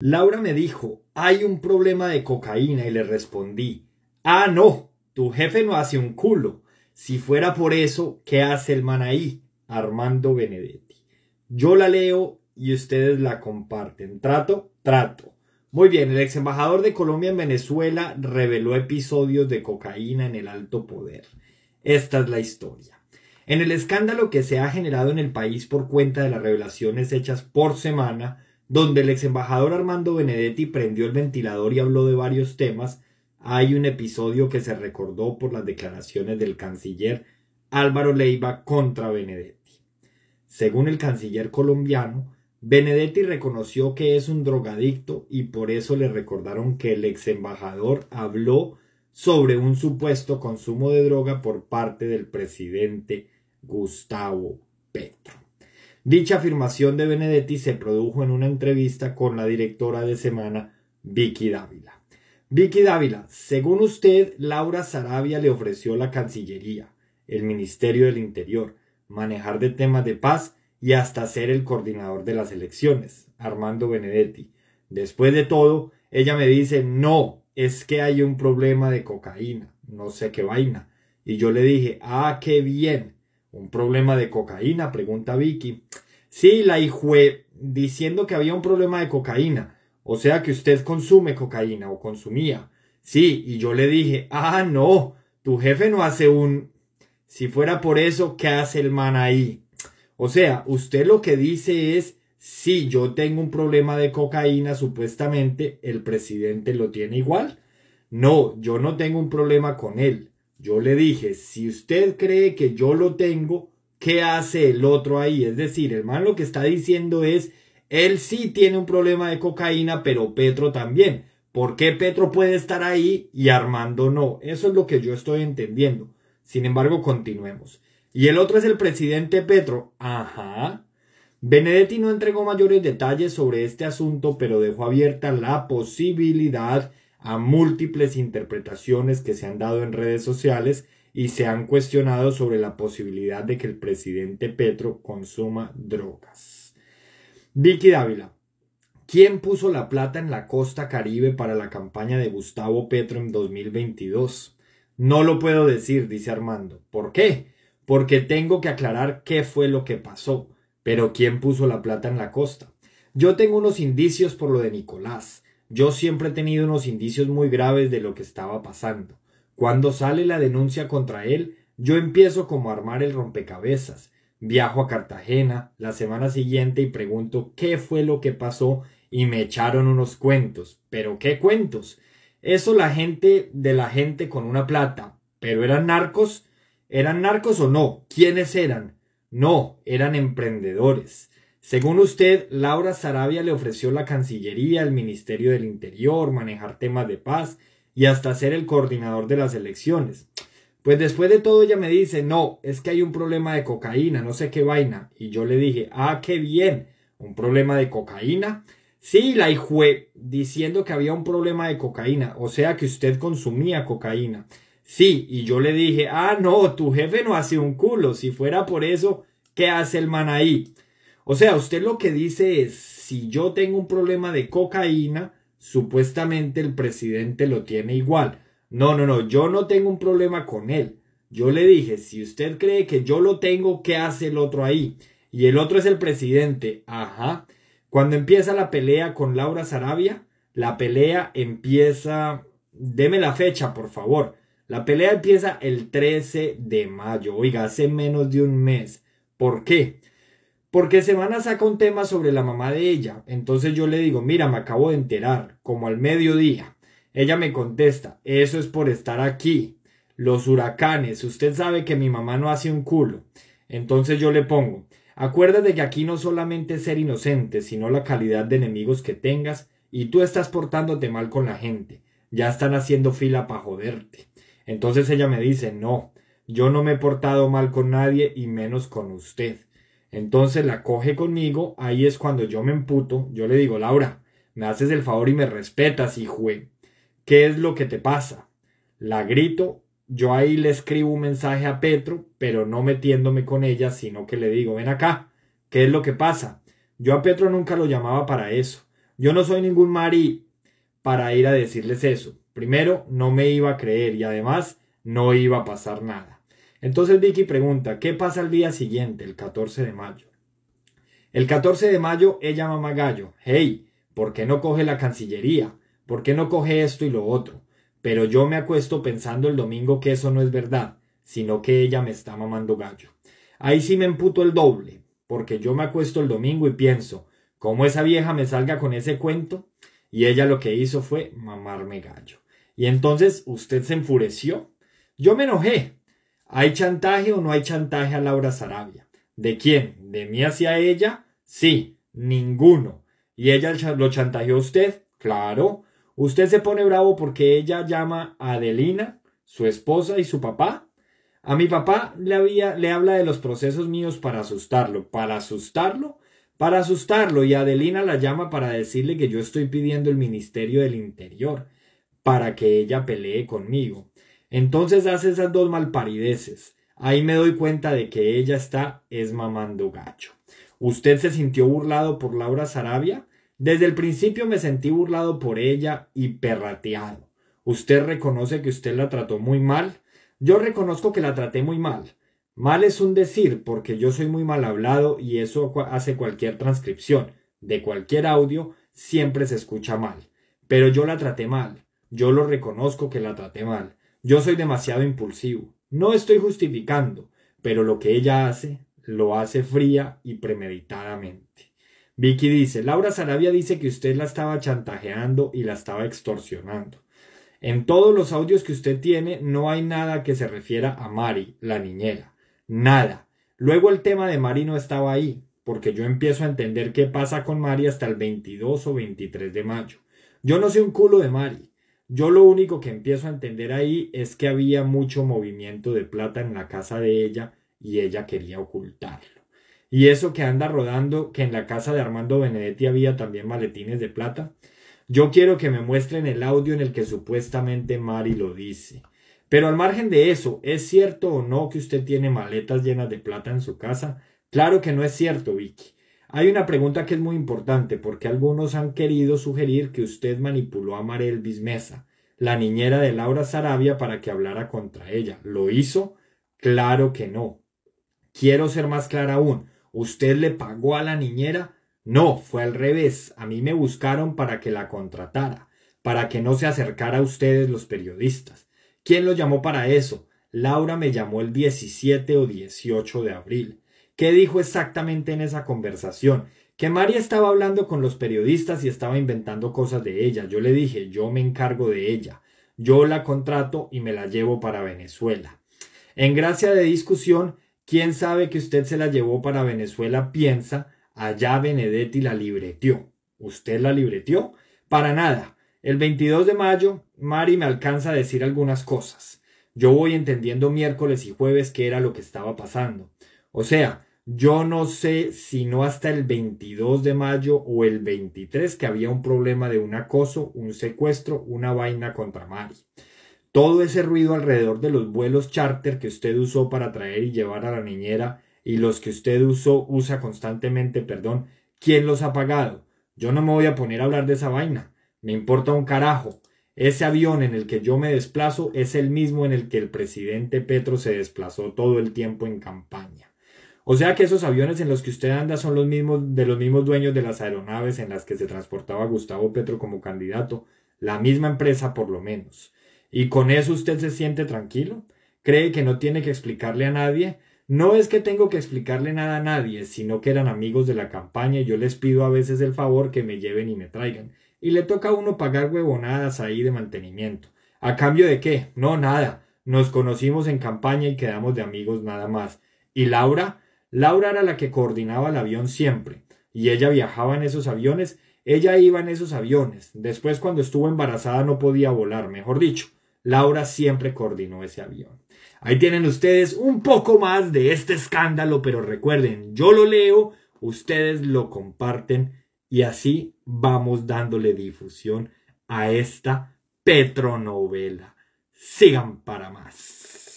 Laura me dijo, hay un problema de cocaína y le respondí, ah, no, tu jefe no hace un culo. Si fuera por eso, ¿qué hace el man ahí? Armando Benedetti. Yo la leo y ustedes la comparten. Trato, trato. Muy bien, el ex embajador de Colombia en Venezuela reveló episodios de cocaína en el alto poder. Esta es la historia. En el escándalo que se ha generado en el país por cuenta de las revelaciones hechas por semana, donde el ex embajador Armando Benedetti prendió el ventilador y habló de varios temas, hay un episodio que se recordó por las declaraciones del canciller Álvaro Leiva contra Benedetti. Según el canciller colombiano, Benedetti reconoció que es un drogadicto y por eso le recordaron que el ex embajador habló sobre un supuesto consumo de droga por parte del presidente Gustavo Petro. Dicha afirmación de Benedetti se produjo en una entrevista con la directora de Semana, Vicky Dávila. Vicky Dávila, según usted, Laura Sarabia le ofreció la Cancillería, el Ministerio del Interior, manejar de temas de paz y hasta ser el coordinador de las elecciones, Armando Benedetti. Después de todo, ella me dice, no, es que hay un problema de cocaína, no sé qué vaina. Y yo le dije, ah, qué bien, un problema de cocaína, pregunta Vicky. Sí, la hijue diciendo que había un problema de cocaína. O sea que usted consume cocaína o consumía. Sí, y yo le dije, ah, no, tu jefe no hace un... Si fuera por eso, ¿qué hace el man ahí? O sea, usted lo que dice es, Sí, yo tengo un problema de cocaína, supuestamente el presidente lo tiene igual. No, yo no tengo un problema con él. Yo le dije, si usted cree que yo lo tengo, ¿qué hace el otro ahí? Es decir, el man lo que está diciendo es, él sí tiene un problema de cocaína, pero Petro también. ¿Por qué Petro puede estar ahí y Armando no? Eso es lo que yo estoy entendiendo. Sin embargo, continuemos. Y el otro es el presidente Petro. Ajá. Benedetti no entregó mayores detalles sobre este asunto, pero dejó abierta la posibilidad a múltiples interpretaciones que se han dado en redes sociales y se han cuestionado sobre la posibilidad de que el presidente Petro consuma drogas. Vicky Dávila, ¿quién puso la plata en la costa caribe para la campaña de Gustavo Petro en 2022? No lo puedo decir, dice Armando. ¿Por qué? Porque tengo que aclarar qué fue lo que pasó. Pero ¿quién puso la plata en la costa? Yo tengo unos indicios por lo de Nicolás. Yo siempre he tenido unos indicios muy graves de lo que estaba pasando. Cuando sale la denuncia contra él, yo empiezo como a armar el rompecabezas. Viajo a Cartagena la semana siguiente y pregunto qué fue lo que pasó y me echaron unos cuentos. Pero qué cuentos. Eso la gente de la gente con una plata. Pero eran narcos. ¿Eran narcos o no? ¿Quiénes eran? No, eran emprendedores. Según usted, Laura Sarabia le ofreció la Cancillería, el Ministerio del Interior, manejar temas de paz y hasta ser el coordinador de las elecciones. Pues después de todo ella me dice, no, es que hay un problema de cocaína, no sé qué vaina. Y yo le dije, ah, qué bien, un problema de cocaína. Sí, la hijue, diciendo que había un problema de cocaína, o sea que usted consumía cocaína. Sí, y yo le dije, ah, no, tu jefe no hace un culo, si fuera por eso, ¿qué hace el man ahí? O sea, usted lo que dice es, si yo tengo un problema de cocaína, supuestamente el presidente lo tiene igual. No, no, no, yo no tengo un problema con él. Yo le dije, si usted cree que yo lo tengo, ¿qué hace el otro ahí? Y el otro es el presidente. Ajá. Cuando empieza la pelea con Laura Sarabia, la pelea empieza... Deme la fecha, por favor. La pelea empieza el 13 de mayo. Oiga, hace menos de un mes. ¿Por qué? Porque Semana saca un tema sobre la mamá de ella. Entonces yo le digo, mira, me acabo de enterar, como al mediodía. Ella me contesta, eso es por estar aquí. Los huracanes, usted sabe que mi mamá no hace un culo. Entonces yo le pongo, acuérdate que aquí no solamente es ser inocente, sino la calidad de enemigos que tengas, y tú estás portándote mal con la gente. Ya están haciendo fila para joderte. Entonces ella me dice, no, yo no me he portado mal con nadie y menos con usted. Entonces la coge conmigo, ahí es cuando yo me emputo, yo le digo, Laura, me haces el favor y me respetas, hijo. ¿Qué es lo que te pasa? La grito, yo ahí le escribo un mensaje a Petro, pero no metiéndome con ella, sino que le digo, ven acá, ¿qué es lo que pasa? Yo a Petro nunca lo llamaba para eso. Yo no soy ningún mari para ir a decirles eso. Primero, no me iba a creer y además no iba a pasar nada. Entonces Vicky pregunta, ¿qué pasa el día siguiente, el 14 de mayo? El 14 de mayo ella llama Gallo, hey, ¿por qué no coge la Cancillería? ¿Por qué no coge esto y lo otro? Pero yo me acuesto pensando el domingo que eso no es verdad, sino que ella me está mamando gallo. Ahí sí me emputo el doble, porque yo me acuesto el domingo y pienso, ¿cómo esa vieja me salga con ese cuento, y ella lo que hizo fue mamarme gallo. Y entonces usted se enfureció. Yo me enojé, ¿Hay chantaje o no hay chantaje a Laura Sarabia? ¿De quién? ¿De mí hacia ella? Sí, ninguno. ¿Y ella lo chantajeó a usted? Claro. ¿Usted se pone bravo porque ella llama a Adelina, su esposa y su papá? A mi papá le, le habla de los procesos míos para asustarlo. ¿Para asustarlo? Para asustarlo. Y Adelina la llama para decirle que yo estoy pidiendo el Ministerio del Interior para que ella pelee conmigo. Entonces hace esas dos malparideces. Ahí me doy cuenta de que ella está es mamando gacho. ¿Usted se sintió burlado por Laura Sarabia? Desde el principio me sentí burlado por ella y perrateado. ¿Usted reconoce que usted la trató muy mal? Yo reconozco que la traté muy mal. Mal es un decir porque yo soy muy mal hablado y eso hace cualquier transcripción de cualquier audio siempre se escucha mal. Pero yo la traté mal. Yo lo reconozco que la traté mal. Yo soy demasiado impulsivo. No estoy justificando, pero lo que ella hace, lo hace fría y premeditadamente. Vicky dice, Laura Sarabia dice que usted la estaba chantajeando y la estaba extorsionando. En todos los audios que usted tiene no hay nada que se refiera a Mari, la niñera. Nada. Luego el tema de Mari no estaba ahí, porque yo empiezo a entender qué pasa con Mari hasta el 22 o 23 de mayo. Yo no sé un culo de Mari. Yo lo único que empiezo a entender ahí es que había mucho movimiento de plata en la casa de ella y ella quería ocultarlo. Y eso que anda rodando, que en la casa de Armando Benedetti había también maletines de plata. Yo quiero que me muestren el audio en el que supuestamente Mari lo dice. Pero al margen de eso, ¿es cierto o no que usted tiene maletas llenas de plata en su casa? Claro que no es cierto, Vicky. Hay una pregunta que es muy importante porque algunos han querido sugerir que usted manipuló a Marel Bismesa, la niñera de Laura Sarabia, para que hablara contra ella. ¿Lo hizo? Claro que no. Quiero ser más clara aún. ¿Usted le pagó a la niñera? No, fue al revés. A mí me buscaron para que la contratara, para que no se acercara a ustedes los periodistas. ¿Quién lo llamó para eso? Laura me llamó el 17 o 18 de abril. ¿Qué dijo exactamente en esa conversación? Que María estaba hablando con los periodistas y estaba inventando cosas de ella. Yo le dije, yo me encargo de ella. Yo la contrato y me la llevo para Venezuela. En gracia de discusión, ¿quién sabe que usted se la llevó para Venezuela? Piensa, allá Benedetti la libreteó. ¿Usted la libreteó? Para nada. El 22 de mayo, Mari me alcanza a decir algunas cosas. Yo voy entendiendo miércoles y jueves qué era lo que estaba pasando. O sea, yo no sé si no hasta el 22 de mayo o el 23 que había un problema de un acoso, un secuestro, una vaina contra Mari. Todo ese ruido alrededor de los vuelos charter que usted usó para traer y llevar a la niñera y los que usted usó, usa constantemente, perdón, ¿quién los ha pagado? Yo no me voy a poner a hablar de esa vaina. Me importa un carajo. Ese avión en el que yo me desplazo es el mismo en el que el presidente Petro se desplazó todo el tiempo en campaña. O sea que esos aviones en los que usted anda son los mismos de los mismos dueños de las aeronaves en las que se transportaba Gustavo Petro como candidato, la misma empresa por lo menos. ¿Y con eso usted se siente tranquilo? ¿Cree que no tiene que explicarle a nadie? No es que tengo que explicarle nada a nadie, sino que eran amigos de la campaña y yo les pido a veces el favor que me lleven y me traigan. Y le toca a uno pagar huevonadas ahí de mantenimiento. ¿A cambio de qué? No, nada. Nos conocimos en campaña y quedamos de amigos nada más. ¿Y Laura? Laura era la que coordinaba el avión siempre, y ella viajaba en esos aviones, ella iba en esos aviones. Después cuando estuvo embarazada no podía volar, mejor dicho, Laura siempre coordinó ese avión. Ahí tienen ustedes un poco más de este escándalo, pero recuerden, yo lo leo, ustedes lo comparten y así vamos dándole difusión a esta petronovela. Sigan para más.